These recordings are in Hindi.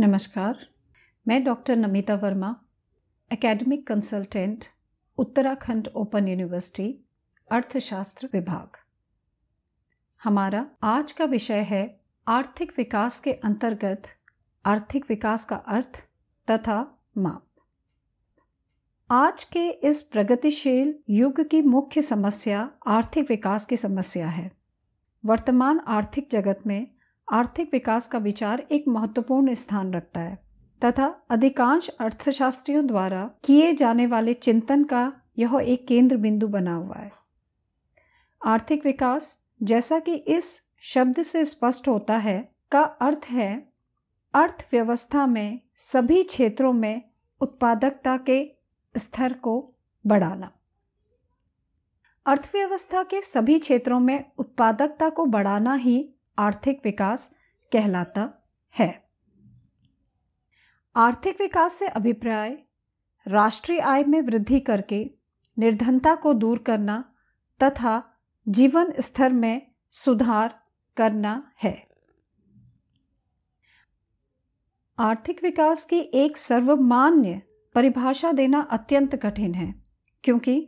नमस्कार मैं doctor Namita Verma academic consultant Uttarakhand open university अर्थशास्त्र विभाग हमारा आज का विषय है आर्थिक विकास के अंतर्गत आर्थिक विकास का अर्थ तथा माप आज के इस प्रगतिशील युग की मुख्य समस्या आर्थिक विकास की समस्या है वर्तमान आर्थिक जगत में आर्थिक विकास का विचार एक महत्वपूर्ण स्थान रखता है तथा अधिकांश अर्थशास्त्रियों द्वारा किए जाने वाले चिंतन का यह एक केंद्र बिंदु बना हुआ है आर्थिक विकास जैसा कि इस शब्द से स्पष्ट होता है का अर्थ है अर्थव्यवस्था में सभी क्षेत्रों में उत्पादकता के स्तर को बढ़ाना अर्थव्यवस्था के सभी क्षेत्रों में उत्पादकता को बढ़ाना ही आर्थिक विकास कहलाता है आर्थिक विकास से अभिप्राय राष्ट्रीय आय में वृद्धि करके निर्धनता को दूर करना तथा जीवन स्तर में सुधार करना है आर्थिक विकास की एक सर्वमान्य परिभाषा देना अत्यंत कठिन है क्योंकि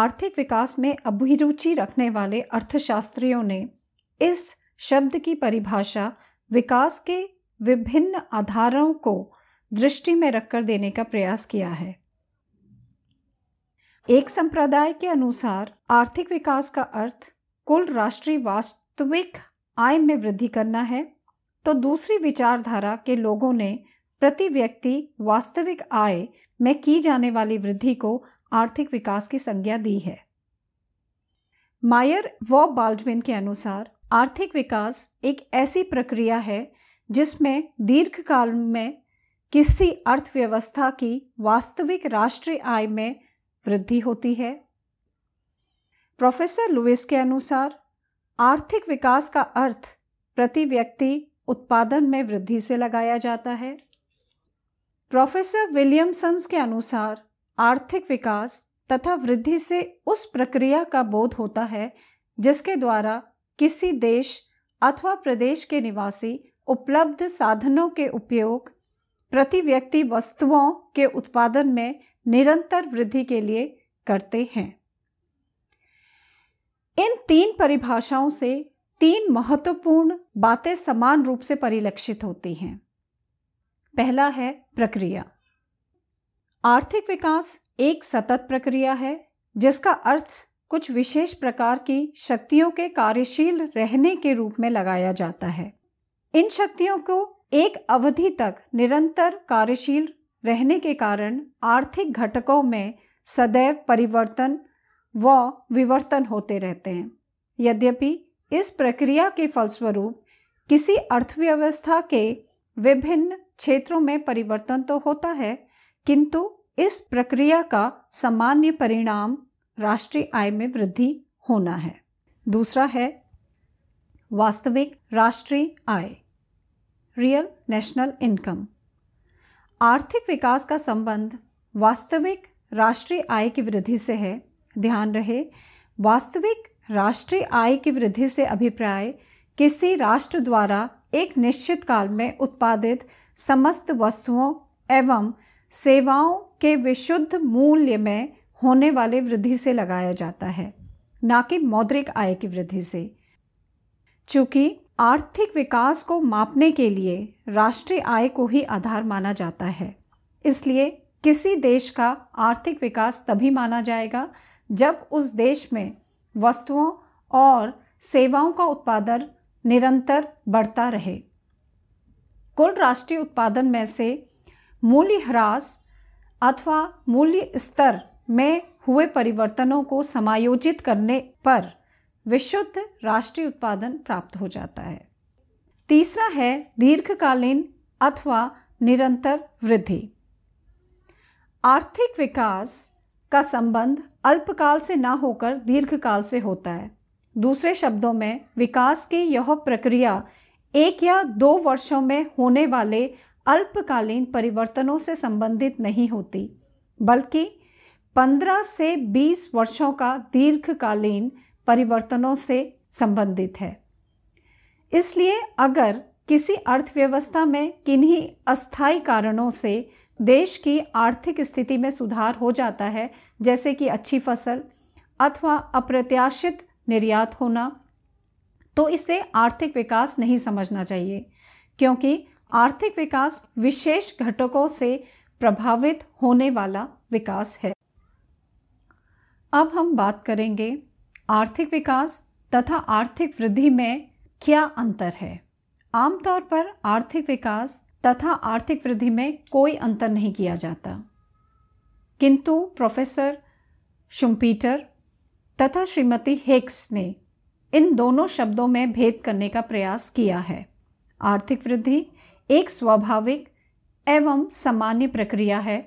आर्थिक विकास में अभिरुचि रखने वाले अर्थशास्त्रियों ने इस शब्द की परिभाषा विकास के विभिन्न आधारों को दृष्टि में रखकर देने का प्रयास किया है एक संप्रदाय के अनुसार आर्थिक विकास का अर्थ कुल राष्ट्रीय वास्तविक आय में वृद्धि करना है तो दूसरी विचारधारा के लोगों ने प्रति व्यक्ति वास्तविक आय में की जाने वाली वृद्धि को आर्थिक विकास की संज्ञा दी है मायर व बाल्डविन के अनुसार आर्थिक विकास एक ऐसी प्रक्रिया है जिसमें दीर्घ काल में किसी अर्थव्यवस्था की वास्तविक राष्ट्रीय आय में वृद्धि होती है प्रोफेसर लुइस के अनुसार आर्थिक विकास का अर्थ प्रति व्यक्ति उत्पादन में वृद्धि से लगाया जाता है प्रोफेसर विलियमसन्स के अनुसार आर्थिक विकास तथा वृद्धि से उस प्रक्रिया का बोध होता है जिसके द्वारा किसी देश अथवा प्रदेश के निवासी उपलब्ध साधनों के उपयोग प्रति व्यक्ति वस्तुओं के उत्पादन में निरंतर वृद्धि के लिए करते हैं इन तीन परिभाषाओं से तीन महत्वपूर्ण बातें समान रूप से परिलक्षित होती हैं पहला है प्रक्रिया आर्थिक विकास एक सतत प्रक्रिया है जिसका अर्थ कुछ विशेष प्रकार की शक्तियों के कार्यशील रहने के रूप में लगाया जाता है इन शक्तियों को एक अवधि तक निरंतर कार्यशील रहने के कारण आर्थिक घटकों में सदैव परिवर्तन व विवर्तन होते रहते हैं यद्यपि इस प्रक्रिया के फलस्वरूप किसी अर्थव्यवस्था के विभिन्न क्षेत्रों में परिवर्तन तो होता है किंतु इस प्रक्रिया का सामान्य परिणाम राष्ट्रीय आय में वृद्धि होना है दूसरा है वास्तविक राष्ट्रीय आय रियल नेशनल इनकम आर्थिक विकास का संबंध वास्तविक राष्ट्रीय आय की वृद्धि से है ध्यान रहे वास्तविक राष्ट्रीय आय की वृद्धि से अभिप्राय किसी राष्ट्र द्वारा एक निश्चित काल में उत्पादित समस्त वस्तुओं एवं सेवाओं के विशुद्ध मूल्य में होने वाले वृद्धि से लगाया जाता है ना कि मौद्रिक आय की वृद्धि से चूंकि आर्थिक विकास को मापने के लिए राष्ट्रीय आय को ही आधार माना जाता है इसलिए किसी देश का आर्थिक विकास तभी माना जाएगा जब उस देश में वस्तुओं और सेवाओं का उत्पादन निरंतर बढ़ता रहे कुल राष्ट्रीय उत्पादन में से मूल्य ह्रास अथवा मूल्य स्तर में हुए परिवर्तनों को समायोजित करने पर विशुद्ध राष्ट्रीय उत्पादन प्राप्त हो जाता है तीसरा है दीर्घकालीन अथवा निरंतर वृद्धि आर्थिक विकास का संबंध अल्पकाल से ना होकर दीर्घकाल से होता है दूसरे शब्दों में विकास की यह प्रक्रिया एक या दो वर्षों में होने वाले अल्पकालीन परिवर्तनों से संबंधित नहीं होती बल्कि 15 से 20 वर्षों का दीर्घकालीन परिवर्तनों से संबंधित है इसलिए अगर किसी अर्थव्यवस्था में किन्हीं अस्थायी कारणों से देश की आर्थिक स्थिति में सुधार हो जाता है जैसे कि अच्छी फसल अथवा अप्रत्याशित निर्यात होना तो इसे आर्थिक विकास नहीं समझना चाहिए क्योंकि आर्थिक विकास विशेष घटकों से प्रभावित होने वाला विकास है अब हम बात करेंगे आर्थिक विकास तथा आर्थिक वृद्धि में क्या अंतर है आमतौर पर आर्थिक विकास तथा आर्थिक वृद्धि में कोई अंतर नहीं किया जाता किंतु प्रोफेसर शुम्पीटर तथा श्रीमती हेक्स ने इन दोनों शब्दों में भेद करने का प्रयास किया है आर्थिक वृद्धि एक स्वाभाविक एवं सामान्य प्रक्रिया है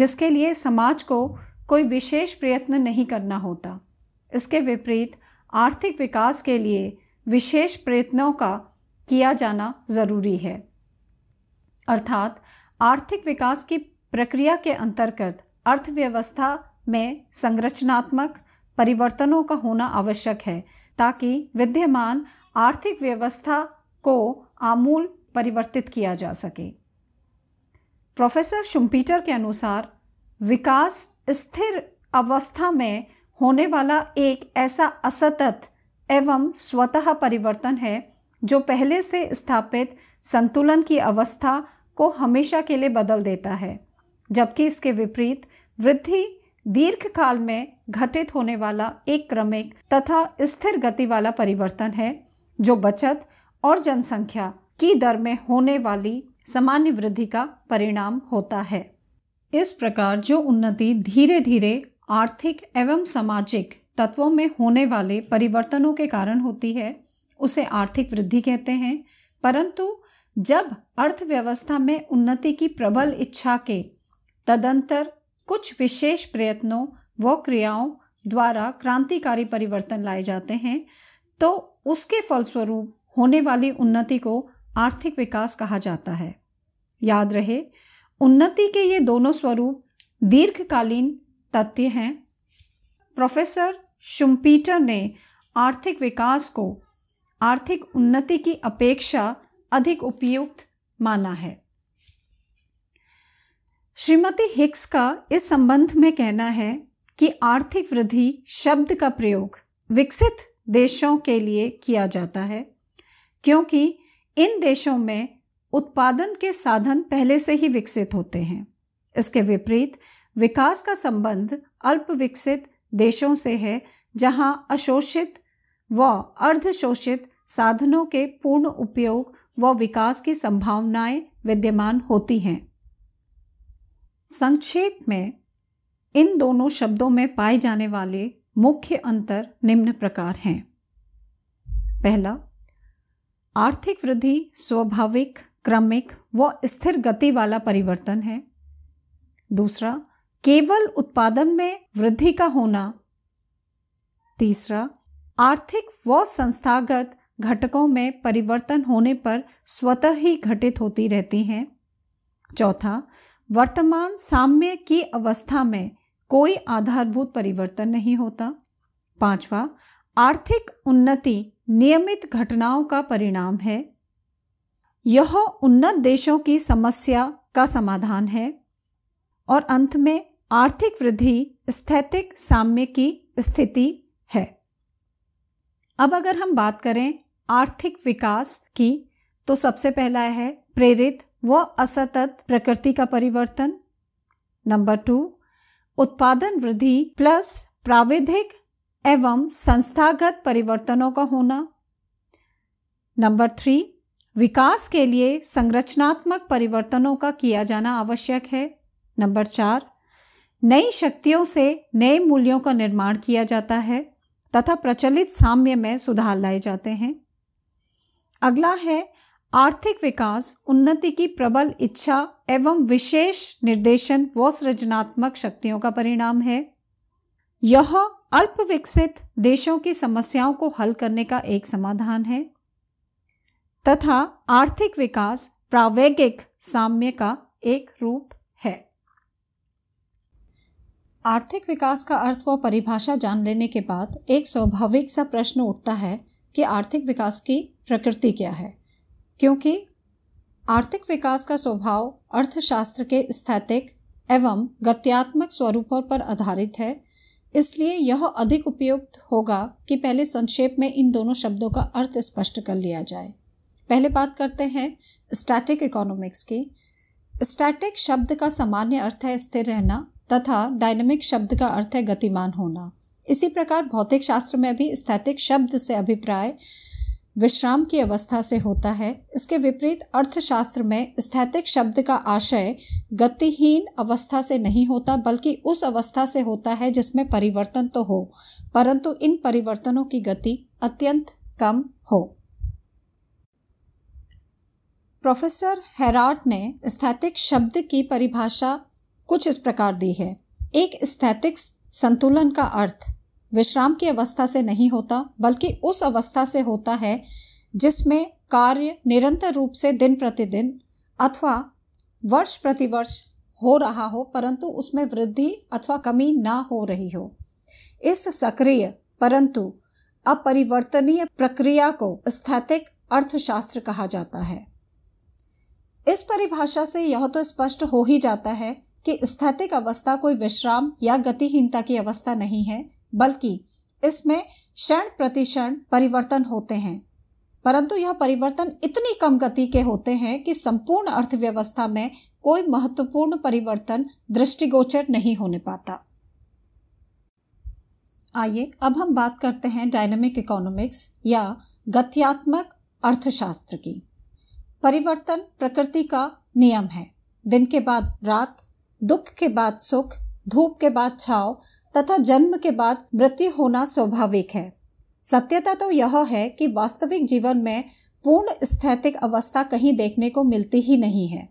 जिसके लिए समाज को कोई विशेष प्रयत्न नहीं करना होता इसके विपरीत आर्थिक विकास के लिए विशेष प्रयत्नों का किया जाना ज़रूरी है अर्थात आर्थिक विकास की प्रक्रिया के अंतर्गत अर्थव्यवस्था में संरचनात्मक परिवर्तनों का होना आवश्यक है ताकि विद्यमान आर्थिक व्यवस्था को आमूल परिवर्तित किया जा सके प्रोफेसर शुम्पीटर के अनुसार विकास स्थिर अवस्था में होने वाला एक ऐसा असतत एवं स्वतः परिवर्तन है जो पहले से स्थापित संतुलन की अवस्था को हमेशा के लिए बदल देता है जबकि इसके विपरीत वृद्धि दीर्घ काल में घटित होने वाला एक क्रमिक तथा स्थिर गति वाला परिवर्तन है जो बचत और जनसंख्या की दर में होने वाली सामान्य वृद्धि का परिणाम होता है इस प्रकार जो उन्नति धीरे धीरे आर्थिक एवं सामाजिक तत्वों में होने वाले परिवर्तनों के कारण होती है उसे आर्थिक वृद्धि कहते हैं परंतु जब अर्थव्यवस्था में उन्नति की प्रबल इच्छा के तदंतर कुछ विशेष प्रयत्नों व क्रियाओं द्वारा क्रांतिकारी परिवर्तन लाए जाते हैं तो उसके फलस्वरूप होने वाली उन्नति को आर्थिक विकास कहा जाता है याद रहे उन्नति के ये दोनों स्वरूप दीर्घकालीन तथ्य हैं प्रोफेसर शुम्पीटर ने आर्थिक विकास को आर्थिक उन्नति की अपेक्षा अधिक उपयुक्त माना है श्रीमती हिक्स का इस संबंध में कहना है कि आर्थिक वृद्धि शब्द का प्रयोग विकसित देशों के लिए किया जाता है क्योंकि इन देशों में उत्पादन के साधन पहले से ही विकसित होते हैं इसके विपरीत विकास का संबंध अल्प विकसित देशों से है जहां अशोषित व अर्धशोषित साधनों के पूर्ण उपयोग व विकास की संभावनाएं विद्यमान होती हैं संक्षेप में इन दोनों शब्दों में पाए जाने वाले मुख्य अंतर निम्न प्रकार हैं पहला आर्थिक वृद्धि स्वाभाविक क्रमिक व स्थिर गति वाला परिवर्तन है दूसरा केवल उत्पादन में वृद्धि का होना तीसरा आर्थिक व संस्थागत घटकों में परिवर्तन होने पर स्वतः ही घटित होती रहती हैं चौथा वर्तमान साम्य की अवस्था में कोई आधारभूत परिवर्तन नहीं होता पांचवा आर्थिक उन्नति नियमित घटनाओं का परिणाम है यह उन्नत देशों की समस्या का समाधान है और अंत में आर्थिक वृद्धि स्थैतिक साम्य की स्थिति है अब अगर हम बात करें आर्थिक विकास की तो सबसे पहला है प्रेरित व असतत प्रकृति का परिवर्तन नंबर टू उत्पादन वृद्धि प्लस प्राविधिक एवं संस्थागत परिवर्तनों का होना नंबर थ्री विकास के लिए संरचनात्मक परिवर्तनों का किया जाना आवश्यक है नंबर चार नई शक्तियों से नए मूल्यों का निर्माण किया जाता है तथा प्रचलित साम्य में सुधार लाए जाते हैं अगला है आर्थिक विकास उन्नति की प्रबल इच्छा एवं विशेष निर्देशन व सृजनात्मक शक्तियों का परिणाम है यह अल्प विकसित देशों की समस्याओं को हल करने का एक समाधान है तथा आर्थिक विकास प्रावैगिक साम्य का एक रूप है आर्थिक विकास का अर्थ व परिभाषा जान लेने के बाद एक स्वाभाविक सा प्रश्न उठता है कि आर्थिक विकास की प्रकृति क्या है क्योंकि आर्थिक विकास का स्वभाव अर्थशास्त्र के स्थैतिक एवं गत्यात्मक स्वरूपों पर आधारित है इसलिए यह अधिक उपयुक्त होगा कि पहले संक्षेप में इन दोनों शब्दों का अर्थ स्पष्ट कर लिया जाए पहले बात करते हैं स्टैटिक इकोनॉमिक्स की स्टैटिक शब्द का सामान्य अर्थ है स्थिर रहना तथा डायनेमिक शब्द का अर्थ है गतिमान होना इसी प्रकार भौतिक शास्त्र में भी स्थैतिक शब्द से अभिप्राय विश्राम की अवस्था से होता है इसके विपरीत अर्थशास्त्र में स्थैतिक शब्द का आशय गतिहीन अवस्था से नहीं होता बल्कि उस अवस्था से होता है जिसमें परिवर्तन तो हो परंतु इन परिवर्तनों की गति अत्यंत कम हो प्रोफेसर हैराट ने स्थैतिक शब्द की परिभाषा कुछ इस प्रकार दी है एक स्थैतिक संतुलन का अर्थ विश्राम की अवस्था से नहीं होता बल्कि उस अवस्था से होता है जिसमें कार्य निरंतर रूप से दिन प्रतिदिन अथवा वर्ष प्रतिवर्ष हो रहा हो परंतु उसमें वृद्धि अथवा कमी ना हो रही हो इस सक्रिय परंतु अपरिवर्तनीय प्रक्रिया को स्थैतिक अर्थशास्त्र कहा जाता है इस परिभाषा से यह तो स्पष्ट हो ही जाता है कि स्थैतिक अवस्था कोई विश्राम या गतिहीनता की अवस्था नहीं है बल्कि इसमें क्षण प्रतिक्षण परिवर्तन होते हैं परंतु यह परिवर्तन इतनी कम गति के होते हैं कि संपूर्ण अर्थव्यवस्था में कोई महत्वपूर्ण परिवर्तन दृष्टिगोचर नहीं होने पाता आइए अब हम बात करते हैं डायनेमिक इकोनॉमिक्स या गत्यात्मक अर्थशास्त्र की परिवर्तन प्रकृति का नियम है दिन के बाद रात दुख के बाद सुख धूप के बाद छाव तथा जन्म के बाद मृत्यु होना स्वाभाविक है सत्यता तो यह है कि वास्तविक जीवन में पूर्ण स्थैतिक अवस्था कहीं देखने को मिलती ही नहीं है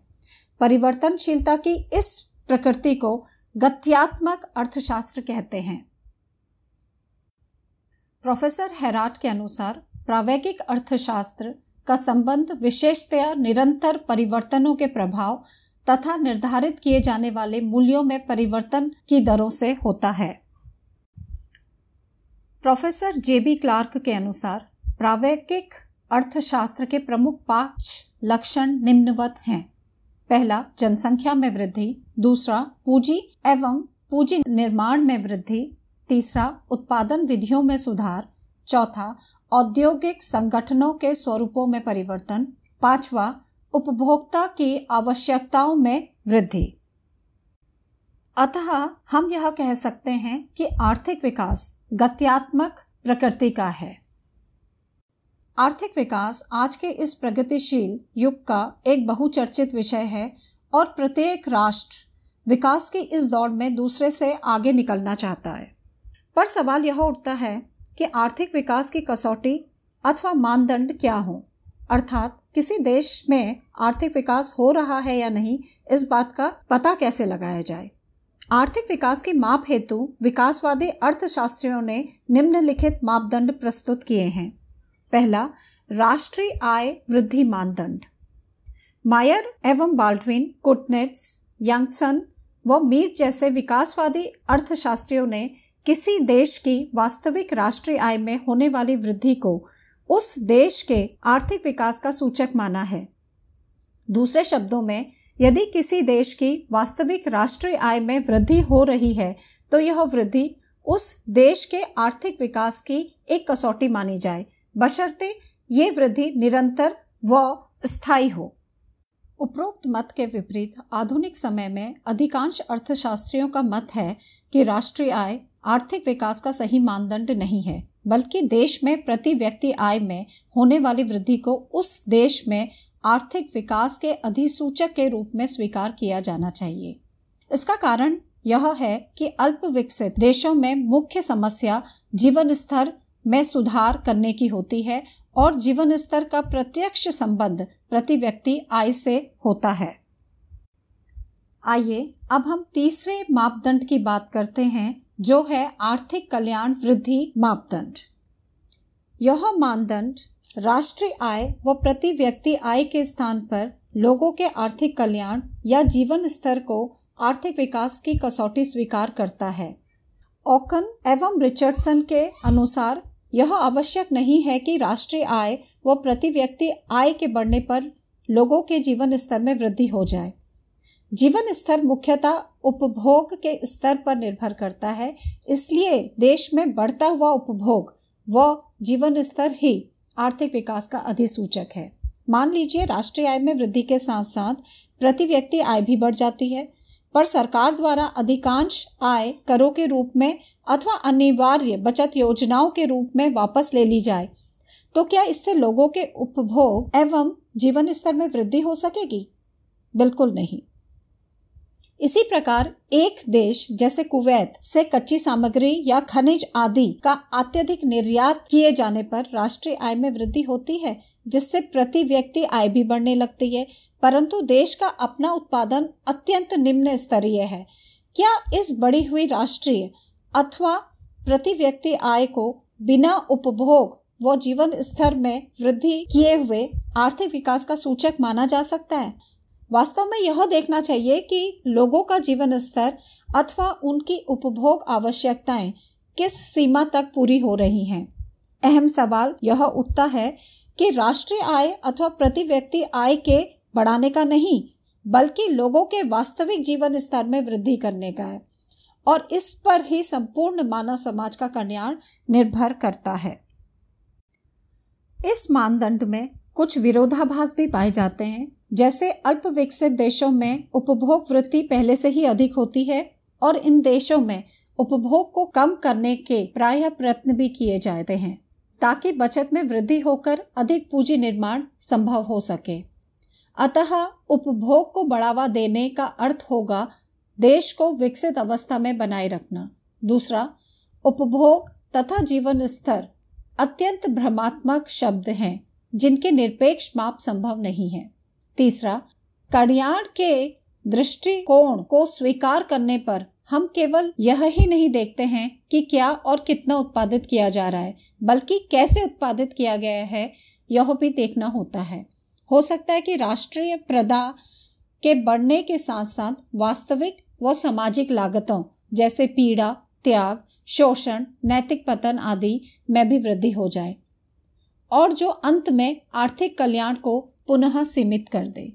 परिवर्तनशीलता की इस प्रकृति को गत्यात्मक अर्थशास्त्र कहते हैं प्रोफेसर हैराट के अनुसार प्रावैगिक अर्थशास्त्र का संबंध विशेषतया निरंतर परिवर्तनों के प्रभाव तथा निर्धारित किए जाने वाले मूल्यों में परिवर्तन की दरों से होता है प्रोफेसर जेबी क्लार्क के अनुसार प्रावैकिक अर्थशास्त्र के प्रमुख पांच लक्षण निम्नवत हैं पहला जनसंख्या में वृद्धि दूसरा पूंजी एवं पूंजी निर्माण में वृद्धि तीसरा उत्पादन विधियों में सुधार चौथा औद्योगिक संगठनों के स्वरूपों में परिवर्तन पांचवा उपभोक्ता की आवश्यकताओं में वृद्धि अतः हम यह कह सकते हैं कि आर्थिक विकास गत्यात्मक प्रकृति का है आर्थिक विकास आज के इस प्रगतिशील युग का एक बहुचर्चित विषय है और प्रत्येक राष्ट्र विकास की इस दौड़ में दूसरे से आगे निकलना चाहता है पर सवाल यह उठता है कि आर्थिक विकास की कसौटी अथवा मानदंड क्या हो अर्थात किसी देश में आर्थिक विकास हो रहा है या नहीं इस बात का पता कैसे लगाया जाए आर्थिक विकास के माप हेतु विकासवादी अर्थशास्त्रियों ने निम्नलिखित मापदंड प्रस्तुत किए हैं पहला राष्ट्रीय आय वृद्धि मानदंड मायर एवं बाल्टविन कुटनेट्स यंगसन व मीट जैसे विकासवादी अर्थशास्त्रियों ने किसी देश की वास्तविक राष्ट्रीय आय में होने वाली वृद्धि को उस देश के आर्थिक विकास का सूचक माना है दूसरे शब्दों में यदि किसी देश की वास्तविक राष्ट्रीय आय में वृद्धि हो रही है तो यह वृद्धि उस देश के आर्थिक विकास की एक कसौटी मानी जाए बशर्ते ये वृद्धि निरंतर व स्थायी हो उपरोक्त मत के विपरीत आधुनिक समय में अधिकांश अर्थशास्त्रियों का मत है कि राष्ट्रीय आय आर्थिक विकास का सही मानदंड नहीं है बल्कि देश में प्रति व्यक्ति आय में होने वाली वृद्धि को उस देश में आर्थिक विकास के अधिसूचक के रूप में स्वीकार किया जाना चाहिए इसका कारण यह है कि अल्प विकसित देशों में मुख्य समस्या जीवन स्तर में सुधार करने की होती है और जीवन स्तर का प्रत्यक्ष संबंध प्रति व्यक्ति आय से होता है आइए अब हम तीसरे मापदंड की बात करते हैं जो है आर्थिक कल्याण वृद्धि मापदंड यह मानदंड राष्ट्रीय आय व प्रति व्यक्ति आय के स्थान पर लोगों के आर्थिक कल्याण या जीवन स्तर को आर्थिक विकास की कसौटी स्वीकार करता है ओकन एवं रिचर्डसन के अनुसार यह आवश्यक नहीं है कि राष्ट्रीय आय व प्रति व्यक्ति आय के बढ़ने पर लोगों के जीवन स्तर में वृद्धि हो जाए जीवन स्तर मुख्यतः उपभोग के स्तर पर निर्भर करता है इसलिए देश में बढ़ता हुआ उपभोग व जीवन स्तर ही आर्थिक विकास का अधिसूचक है मान लीजिए राष्ट्रीय आय में वृद्धि के साथ साथ प्रति व्यक्ति आय भी बढ़ जाती है पर सरकार द्वारा अधिकांश आय करों के रूप में अथवा अनिवार्य बचत योजनाओं के रूप में वापस ले ली जाए तो क्या इससे लोगों के उपभोग एवं जीवन स्तर में वृद्धि हो सकेगी बिल्कुल नहीं इसी प्रकार एक देश जैसे कुवैत से कच्ची सामग्री या खनिज आदि का अत्यधिक निर्यात किए जाने पर राष्ट्रीय आय में वृद्धि होती है जिससे प्रति व्यक्ति आय भी बढ़ने लगती है परंतु देश का अपना उत्पादन अत्यंत निम्न स्तरीय है क्या इस बढ़ी हुई राष्ट्रीय अथवा प्रति व्यक्ति आय को बिना उपभोग व जीवन स्तर में वृद्धि किए हुए आर्थिक विकास का सूचक माना जा सकता है वास्तव में यह देखना चाहिए कि लोगों का जीवन स्तर अथवा उनकी उपभोग आवश्यकताएं किस सीमा तक पूरी हो रही हैं अहम सवाल यह उठता है कि राष्ट्रीय आय अथवा प्रति व्यक्ति आय के बढ़ाने का नहीं बल्कि लोगों के वास्तविक जीवन स्तर में वृद्धि करने का है और इस पर ही संपूर्ण मानव समाज का कल्याण निर्भर करता है इस मानदंड में कुछ विरोधाभास भी पाए जाते हैं जैसे अल्प विकसित देशों में उपभोग वृत्ति पहले से ही अधिक होती है और इन देशों में उपभोग को कम करने के प्राय प्रयत्न भी किए जाते हैं ताकि बचत में वृद्धि होकर अधिक पूंजी निर्माण संभव हो सके अतः उपभोग को बढ़ावा देने का अर्थ होगा देश को विकसित अवस्था में बनाए रखना दूसरा उपभोग तथा जीवन स्तर अत्यंत भ्रमात्मक शब्द हैं जिनके निरपेक्ष माप संभव नहीं है तीसरा कल्याण के दृष्टिकोण को स्वीकार करने पर हम केवल यह ही नहीं देखते हैं कि क्या और कितना उत्पादित किया जा रहा है बल्कि कैसे उत्पादित किया गया है यह भी देखना होता है हो सकता है कि राष्ट्रीय प्रदा के बढ़ने के साथ साथ वास्तविक व सामाजिक लागतों जैसे पीड़ा त्याग शोषण नैतिक पतन आदि में भी वृद्धि हो जाए और जो अंत में आर्थिक कल्याण को पुनः सीमित कर दे